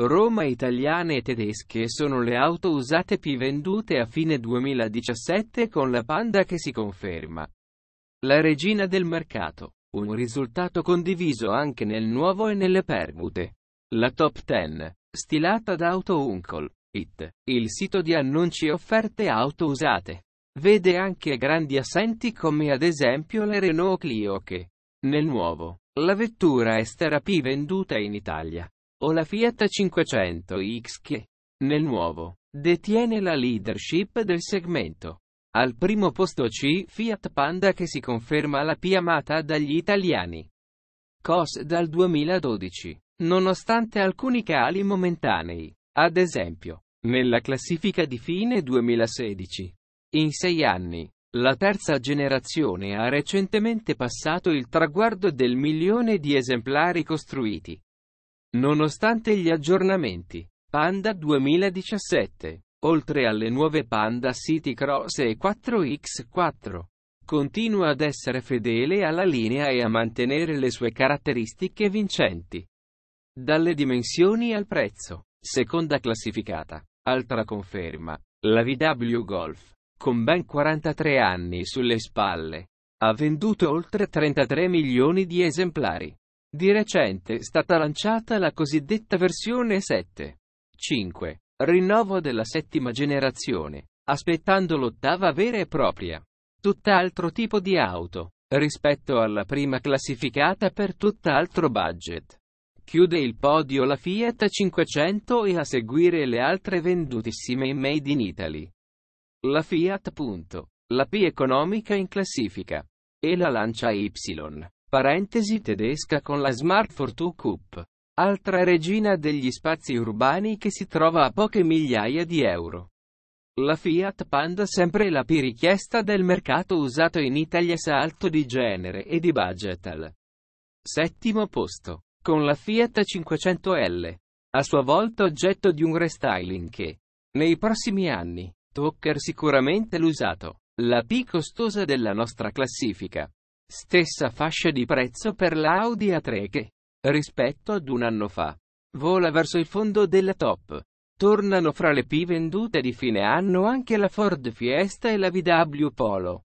Roma italiane e tedesche sono le auto usate più vendute a fine 2017 con la Panda che si conferma. La regina del mercato. Un risultato condiviso anche nel nuovo e nelle permute. La top 10. Stilata da Auto Uncle. Il sito di annunci e offerte auto usate. Vede anche grandi assenti come ad esempio la Renault Clio che, nel nuovo, la vettura estera più venduta in Italia o la Fiat 500X che, nel nuovo, detiene la leadership del segmento. Al primo posto C Fiat Panda che si conferma la più amata dagli italiani. COS dal 2012. Nonostante alcuni cali momentanei, ad esempio, nella classifica di fine 2016. In sei anni, la terza generazione ha recentemente passato il traguardo del milione di esemplari costruiti. Nonostante gli aggiornamenti, Panda 2017, oltre alle nuove Panda City Cross e 4X4, continua ad essere fedele alla linea e a mantenere le sue caratteristiche vincenti. Dalle dimensioni al prezzo, seconda classificata, altra conferma, la VW Golf, con ben 43 anni sulle spalle, ha venduto oltre 33 milioni di esemplari. Di recente è stata lanciata la cosiddetta versione 7.5, rinnovo della settima generazione, aspettando l'ottava vera e propria. Tutt'altro tipo di auto, rispetto alla prima classificata per tutt'altro budget. Chiude il podio la Fiat 500 e a seguire le altre vendutissime in Made in Italy. La Fiat. Punto. La P economica in classifica. E la Lancia Y. Parentesi tedesca con la Smart Fortwo Coupe. Altra regina degli spazi urbani che si trova a poche migliaia di euro. La Fiat Panda sempre la più richiesta del mercato usato in Italia salto di genere e di budget settimo posto. Con la Fiat 500L. A sua volta oggetto di un restyling che, nei prossimi anni, toccherà sicuramente l'usato, la più costosa della nostra classifica. Stessa fascia di prezzo per l'Audi A3 che, rispetto ad un anno fa, vola verso il fondo della top. Tornano fra le P vendute di fine anno anche la Ford Fiesta e la VW Polo.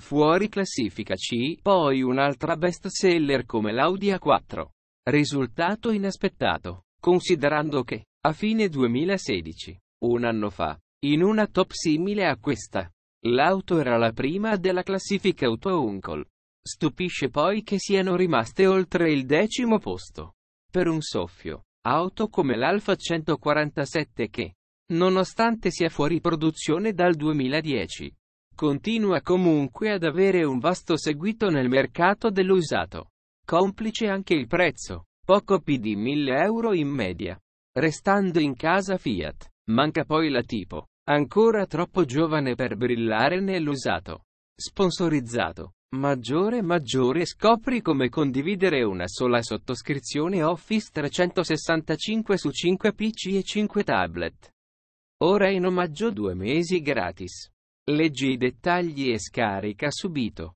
Fuori classifica C, poi un'altra best seller come l'Audi A4. Risultato inaspettato, considerando che, a fine 2016, un anno fa, in una top simile a questa, l'auto era la prima della classifica Auto Uncle. Stupisce poi che siano rimaste oltre il decimo posto. Per un soffio, auto come l'Alfa 147 che, nonostante sia fuori produzione dal 2010, continua comunque ad avere un vasto seguito nel mercato dell'usato. Complice anche il prezzo, poco più di 1000 euro in media. Restando in casa Fiat, manca poi la tipo, ancora troppo giovane per brillare nell'usato. Sponsorizzato Maggiore maggiore scopri come condividere una sola sottoscrizione Office 365 su 5 PC e 5 tablet. Ora in omaggio due mesi gratis. Leggi i dettagli e scarica subito.